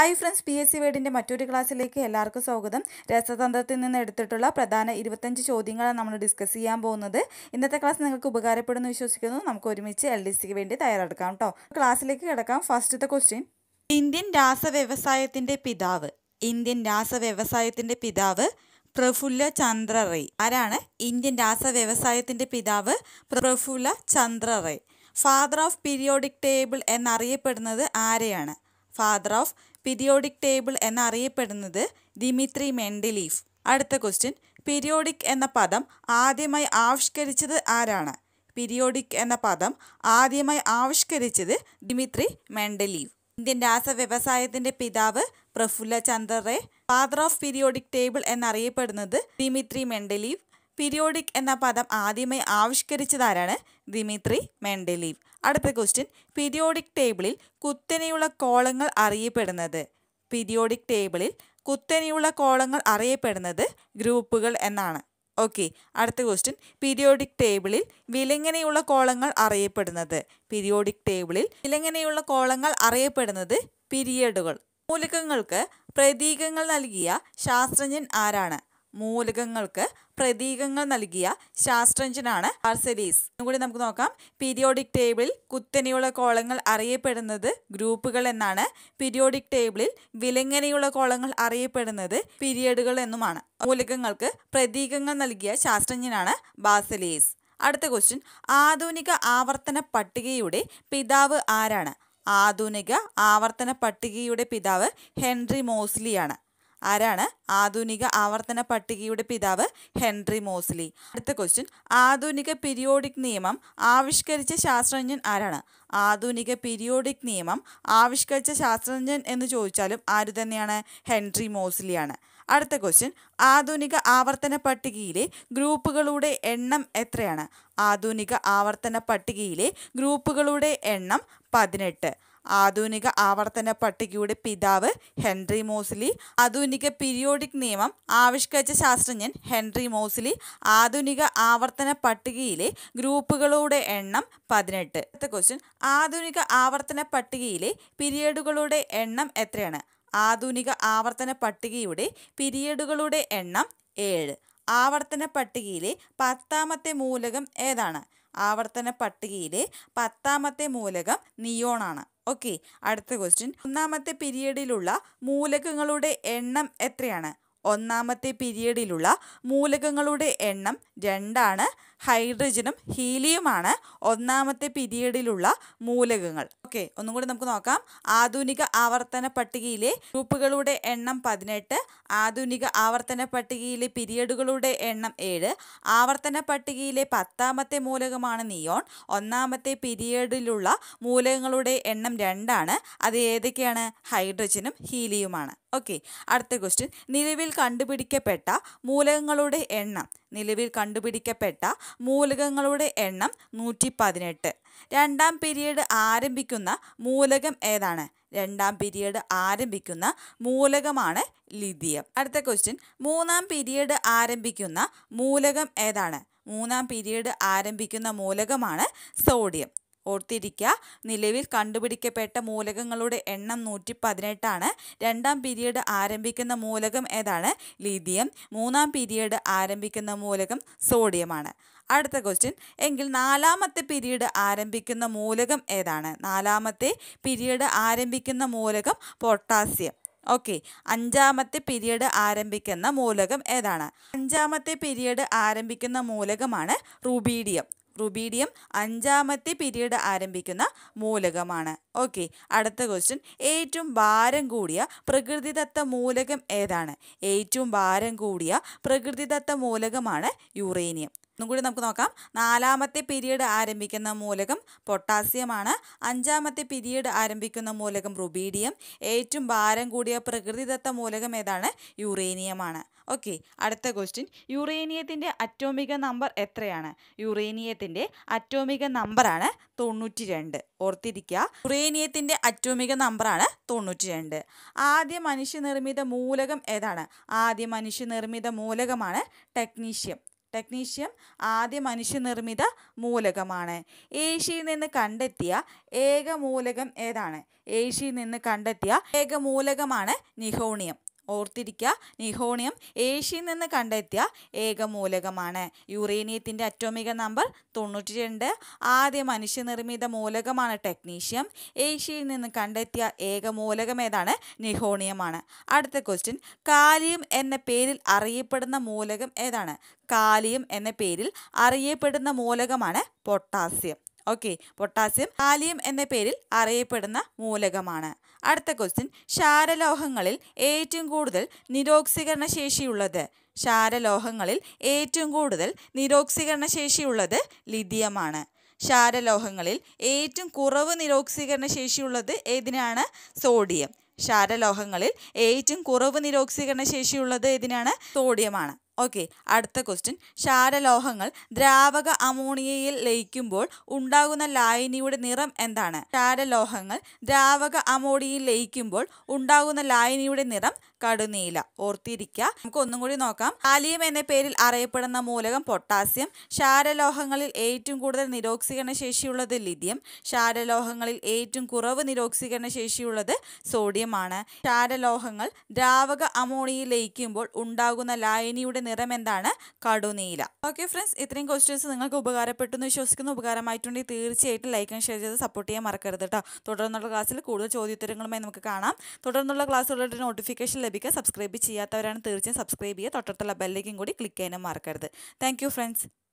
hi friends P S C വേർഡിൻ്റെ മറ്റൊരു ക്ലാസ്സിലേക്ക് എല്ലാവർക്കും സ്വാഗതം രസതന്ത്രത്തിൽ നിന്ന് എടുത്തിട്ടുള്ള പ്രധാന ഇരുപത്തഞ്ച് ചോദ്യങ്ങളാണ് നമ്മൾ ഡിസ്കസ് ചെയ്യാൻ പോകുന്നത് ഇന്നത്തെ ക്ലാസ് നിങ്ങൾക്ക് ഉപകാരപ്പെടുമെന്ന് വിശ്വസിക്കുന്നു നമുക്ക് ഒരുമിച്ച് എൽ ഡി സിക്ക് വേണ്ടി തയ്യാറെടുക്കാം കേട്ടോ ക്ലാസ്സിലേക്ക് കിടക്കാം ഫസ്റ്റത്തെ ക്വസ്റ്റ്യൻ ഇന്ത്യൻ രാസവ്യവസായത്തിൻ്റെ പിതാവ് ഇന്ത്യൻ രാസവ്യവസായത്തിൻ്റെ പിതാവ് പ്രഫുല്ല ചന്ദ്ര റൈ ആരാണ് ഇന്ത്യൻ രാസവ്യവസായത്തിൻ്റെ പിതാവ് Prafulla Chandra Ray father of periodic table എന്നറിയപ്പെടുന്നത് ആരെയാണ് ഫാദർ ഓഫ് പീരിയോഡിക് ടേബിൾ എന്നറിയപ്പെടുന്നത് ദിമിത്രി മെൻഡിലീഫ് അടുത്ത ക്വസ്റ്റ്യൻ പീരിയോഡിക് എന്ന പദം ആദ്യമായി ആവിഷ്കരിച്ചത് ആരാണ് പീരിയോഡിക് എന്ന പദം ആദ്യമായി ആവിഷ്കരിച്ചത് ദിമിത്രി മെൻഡലീവ് ഇന്ത്യൻ വ്യവസായത്തിന്റെ പിതാവ് പ്രഫുല്ല ചന്ദ്രറെ ഫാദർ ഓഫ് പീരിയോഡിക് ടേബിൾ എന്നറിയപ്പെടുന്നത് ദിമിത്രി മെൻഡലീവ് പീരിയോഡിക് എന്ന പദം ആദ്യമായി ആവിഷ്കരിച്ചതാരാണ് ദിമിത്രി മെൻഡലീവ് അടുത്ത ക്വസ്റ്റ്യൻ പീരിയോഡിക് ടേബിളിൽ കുത്തനെയുള്ള കോളങ്ങൾ അറിയപ്പെടുന്നത് പീരിയോഡിക് ടേബിളിൽ കുത്തനെയുള്ള കോളങ്ങൾ അറിയപ്പെടുന്നത് ഗ്രൂപ്പുകൾ എന്നാണ് ഓക്കെ അടുത്ത ക്വസ്റ്റ്യൻ പീരിയോഡിക് ടേബിളിൽ വിലങ്ങനെയുള്ള കോളങ്ങൾ അറിയപ്പെടുന്നത് പീരിയോഡിക് ടേബിളിൽ വിലങ്ങനെയുള്ള കോളങ്ങൾ അറിയപ്പെടുന്നത് പീരിയഡുകൾ മൂലകങ്ങൾക്ക് പ്രതീകങ്ങൾ നൽകിയ ശാസ്ത്രജ്ഞൻ ആരാണ് മൂലകങ്ങൾക്ക് പ്രതീകങ്ങൾ നൽകിയ ശാസ്ത്രജ്ഞനാണ് ആർസെലീസ് കൂടി നമുക്ക് നോക്കാം പീരിയോഡിക് ടേബിളിൽ കുത്തനെയുള്ള കോളങ്ങൾ അറിയപ്പെടുന്നത് ഗ്രൂപ്പുകൾ എന്നാണ് പീരിയോഡിക് ടേബിളിൽ വിലങ്ങനെയുള്ള കോളങ്ങൾ അറിയപ്പെടുന്നത് പീരിയഡുകൾ എന്നുമാണ് മൂലകങ്ങൾക്ക് പ്രതീകങ്ങൾ നൽകിയ ശാസ്ത്രജ്ഞനാണ് ബാസലീസ് അടുത്ത ക്വസ്റ്റ്യൻ ആധുനിക ആവർത്തന പട്ടികയുടെ പിതാവ് ആരാണ് ആധുനിക ആവർത്തന പട്ടികയുടെ പിതാവ് ഹെൻറി മോസ്ലിയാണ് ആരാണ് ആധുനിക ആവർത്തന പട്ടികയുടെ പിതാവ് ഹെൻറി മോസ്ലി അടുത്ത ക്വസ്റ്റ്യൻ ആധുനിക പീരിയോഡിക് നിയമം ആവിഷ്കരിച്ച ശാസ്ത്രജ്ഞൻ ആരാണ് ആധുനിക പീരിയോഡിക് നിയമം ആവിഷ്കരിച്ച ശാസ്ത്രജ്ഞൻ എന്ന് ചോദിച്ചാലും ആര് തന്നെയാണ് ഹെൻറി മോസ്ലിയാണ് അടുത്ത ക്വസ്റ്റ്യൻ ആധുനിക ആവർത്തന പട്ടികയിലെ ഗ്രൂപ്പുകളുടെ എണ്ണം എത്രയാണ് ആധുനിക ആവർത്തന പട്ടികയിലെ ഗ്രൂപ്പുകളുടെ എണ്ണം പതിനെട്ട് ആധുനിക ആവർത്തന പട്ടികയുടെ പിതാവ് ഹെൻറി മോസ്ലി ആധുനിക പീരിയോഡിക് നിയമം ആവിഷ്കരിച്ച ശാസ്ത്രജ്ഞൻ ഹെൻറി മോസ്ലി ആധുനിക ആവർത്തന പട്ടികയിലെ ഗ്രൂപ്പുകളുടെ എണ്ണം പതിനെട്ട് ക്വസ്റ്റ്യൻ ആധുനിക ആവർത്തന പട്ടികയിലെ പിരീഡുകളുടെ എണ്ണം എത്രയാണ് ആധുനിക ആവർത്തന പട്ടികയുടെ പിരീഡുകളുടെ എണ്ണം ഏഴ് ആവർത്തന പട്ടികയിലെ പത്താമത്തെ മൂലകം ഏതാണ് ആവർത്തന പട്ടികയിലെ പത്താമത്തെ മൂലകം നിയോണാണ് ഓക്കെ അടുത്ത ക്വസ്റ്റ്യൻ ഒന്നാമത്തെ പീരിയഡിലുള്ള മൂലകങ്ങളുടെ എണ്ണം എത്രയാണ് ഒന്നാമത്തെ പീരിയഡിലുള്ള മൂലകങ്ങളുടെ എണ്ണം രണ്ടാണ് ഹൈഡ്രജനും ഹീലിയുമാണ് ഒന്നാമത്തെ പീരിയഡിലുള്ള മൂലകങ്ങൾ ഓക്കെ ഒന്നും കൂടി നമുക്ക് നോക്കാം ആധുനിക ആവർത്തന പട്ടികയിലെ ഗ്രൂപ്പുകളുടെ എണ്ണം പതിനെട്ട് ആധുനിക ആവർത്തന പട്ടികയിലെ പിരിയഡുകളുടെ എണ്ണം ഏഴ് ആവർത്തന പട്ടികയിലെ പത്താമത്തെ മൂലകമാണ് നിയോൺ ഒന്നാമത്തെ പിരിയഡിലുള്ള മൂലകങ്ങളുടെ എണ്ണം രണ്ടാണ് അത് ഏതൊക്കെയാണ് ഹൈഡ്രജനും ഹീലിയുമാണ് ഓക്കെ അടുത്ത ക്വസ്റ്റ്യൻ നിലവിൽ കണ്ടുപിടിക്കപ്പെട്ട മൂലകങ്ങളുടെ എണ്ണം നിലവിൽ കണ്ടുപിടിക്കപ്പെട്ട മൂലകങ്ങളുടെ എണ്ണം നൂറ്റി പതിനെട്ട് രണ്ടാം പീരീഡ് ആരംഭിക്കുന്ന മൂലകം ഏതാണ് രണ്ടാം പീരീഡ് ആരംഭിക്കുന്ന മൂലകമാണ് ലിഥിയം അടുത്ത ക്വസ്റ്റ്യൻ മൂന്നാം പീരീഡ് ആരംഭിക്കുന്ന മൂലകം ഏതാണ് മൂന്നാം പീരീഡ് ആരംഭിക്കുന്ന മൂലകമാണ് സോഡിയം ഓർത്തിരിക്കുക നിലവിൽ കണ്ടുപിടിക്കപ്പെട്ട മൂലകങ്ങളുടെ എണ്ണം നൂറ്റി പതിനെട്ടാണ് രണ്ടാം പീരീഡ് ആരംഭിക്കുന്ന മൂലകം ഏതാണ് ലിഥിയം മൂന്നാം പീരീഡ് ആരംഭിക്കുന്ന മൂലകം സോഡിയമാണ് അടുത്ത ക്വസ്റ്റ്യൻ എങ്കിൽ നാലാമത്തെ പീരീഡ് ആരംഭിക്കുന്ന മൂലകം ഏതാണ് നാലാമത്തെ പീരീഡ് ആരംഭിക്കുന്ന മൂലകം പൊട്ടാസ്യം ഓക്കെ അഞ്ചാമത്തെ പീരീഡ് ആരംഭിക്കുന്ന മൂലകം ഏതാണ് അഞ്ചാമത്തെ പീരീഡ് ആരംഭിക്കുന്ന മൂലകമാണ് റൂബീഡിയം റുബീഡിയം അഞ്ചാമത്തെ പീരീഡ് ആരംഭിക്കുന്ന മൂലകമാണ് ഓക്കെ അടുത്ത ക്വസ്റ്റ്യൻ ഏറ്റവും ഭാരം കൂടിയ പ്രകൃതിദത്ത മൂലകം ഏതാണ് ഏറ്റവും ഭാരം കൂടിയ പ്രകൃതിദത്ത മൂലകമാണ് യുറേനിയം കൂടി നമുക്ക് നോക്കാം നാലാമത്തെ പീരീഡ് ആരംഭിക്കുന്ന മൂലകം പൊട്ടാസ്യമാണ് അഞ്ചാമത്തെ പീരീഡ് ആരംഭിക്കുന്ന മൂലകം റുബീഡിയം ഏറ്റവും ഭാരം കൂടിയ പ്രകൃതിദത്ത മൂലകം ഏതാണ് യുറേനിയമാണ് ഓക്കെ അടുത്ത ക്വസ്റ്റ്യൻ യുറേനിയത്തിൻ്റെ അറ്റോമിക നമ്പർ എത്രയാണ് യുറേനിയത്തിൻ്റെ അറ്റോമിക നമ്പറാണ് തൊണ്ണൂറ്റി രണ്ട് ഓർത്തിരിക്കുക യുറേനിയത്തിൻ്റെ അറ്റോമിക നമ്പറാണ് തൊണ്ണൂറ്റി രണ്ട് ആദ്യ മനുഷ്യനിർമ്മിത മൂലകം ഏതാണ് ആദ്യ മനുഷ്യനിർമ്മിത മൂലകമാണ് ടെക്നീഷ്യം ടെക്നീഷ്യം ആദ്യ മനുഷ്യനിർമ്മിത മൂലകമാണ് ഏഷ്യയിൽ നിന്ന് കണ്ടെത്തിയ ഏക മൂലകം ഏതാണ് ഏഷ്യയിൽ നിന്ന് കണ്ടെത്തിയ ഏക മൂലകമാണ് നിഹോണിയം ഓർത്തിരിക്കുക നിഹോണിയം ഏഷ്യയിൽ നിന്ന് കണ്ടെത്തിയ ഏക മൂലകമാണ് യുറേനിയത്തിൻ്റെ അറ്റോമിക നമ്പർ തൊണ്ണൂറ്റി രണ്ട് ആദ്യ മനുഷ്യനിർമ്മിത മൂലകമാണ് ടെക്നീഷ്യം ഏഷ്യയിൽ നിന്ന് കണ്ടെത്തിയ ഏക മൂലകം ഏതാണ് നിഹോണിയമാണ് അടുത്ത ക്വസ്റ്റ്യൻ കാലിയം എന്ന പേരിൽ അറിയപ്പെടുന്ന മൂലകം ഏതാണ് കാലിയം എന്ന പേരിൽ അറിയപ്പെടുന്ന മൂലകമാണ് പൊട്ടാസ്യം ഓക്കെ പൊട്ടാസ്യം കാലിയം എന്ന പേരിൽ അറിയപ്പെടുന്ന മൂലകമാണ് അടുത്ത ക്വസ്റ്റ്യൻ ക്ഷാരലോഹങ്ങളിൽ ഏറ്റവും കൂടുതൽ നിരോക്സീകരണ ശേഷിയുള്ളത് ക്ഷാരലോഹങ്ങളിൽ ഏറ്റവും കൂടുതൽ നിരോക്സീകരണ ശേഷിയുള്ളത് ലിഥിയമാണ് ക്ഷാരലോഹങ്ങളിൽ ഏറ്റവും കുറവ് നിരോക്സീകരണ ശേഷിയുള്ളത് ഏതിനാണ് സോഡിയം ക്ഷാരലോഹങ്ങളിൽ ഏറ്റവും കുറവ് നിരോക്സീകരണ ശേഷിയുള്ളത് ഏതിനാണ് സോഡിയമാണ് ഓക്കെ അടുത്ത ക്വസ്റ്റ്യൻ ക്ഷാരലോഹങ്ങൾ ദ്രാവക അമോണിയയിൽ ലയിക്കുമ്പോൾ ഉണ്ടാകുന്ന ലായനിയുടെ നിറം എന്താണ് ക്ഷാരലോഹങ്ങൾ ദ്രാവക അമോണിയയിൽ ലയിക്കുമ്പോൾ ഉണ്ടാകുന്ന ലായനിയുടെ നിറം കടുനീല ഓർത്തിരിക്കുക നമുക്ക് ഒന്നും കൂടി നോക്കാം കാലിയം എന്ന പേരിൽ അറിയപ്പെടുന്ന മൂലകം പൊട്ടാസ്യം ക്ഷാരലോഹങ്ങളിൽ ഏറ്റവും കൂടുതൽ നിരോക്സീകരണ ശേഷിയുള്ളത് ലിഥിയം ക്ഷാരലോഹങ്ങളിൽ ഏറ്റവും കുറവ് നിരോക്സീകരണ ശേഷിയുള്ളത് സോഡിയമാണ് ക്ഷാരലോഹങ്ങൾ ദ്രാവക അമോണിയിൽ ലയിക്കുമ്പോൾ ഉണ്ടാകുന്ന ലായനിയുടെ നിറം എന്താണ് കടുനീല ഓക്കെ ഫ്രണ്ട്സ് ഇത്രയും ക്വസ്റ്റ്യൻസ് നിങ്ങൾക്ക് ഉപകാരപ്പെട്ടു എന്ന് വിശ്വസിക്കുന്ന ഉപകാരമായിട്ടുണ്ടെങ്കിൽ തീർച്ചയായിട്ടും ലൈക്ക് ആൻഡ് ഷെയർ ചെയ്ത് സപ്പോർട്ട് ചെയ്യാൻ മറക്കരുത് കേട്ടോ തുടർന്നുള്ള ക്ലാസ്സിൽ കൂടുതൽ ചോദ്യോത്തരങ്ങളുമായി നമുക്ക് കാണാം തുടർന്നുള്ള ക്ലാസ്സുകളുടെ നോട്ടിഫിക്കേഷൻ ലഭിക്കുക സബ്സ്ക്രൈബ് ചെയ്യാത്തവരാണ് തീർച്ചയായും സബ്സ്ക്രൈബ് ചെയ്യുക തൊട്ടടുത്തുള്ള ബെല്ലേക്കും കൂടി ക്ലിക്ക് ചെയ്യാനും മറക്കരുത് താങ്ക് ഫ്രണ്ട്സ്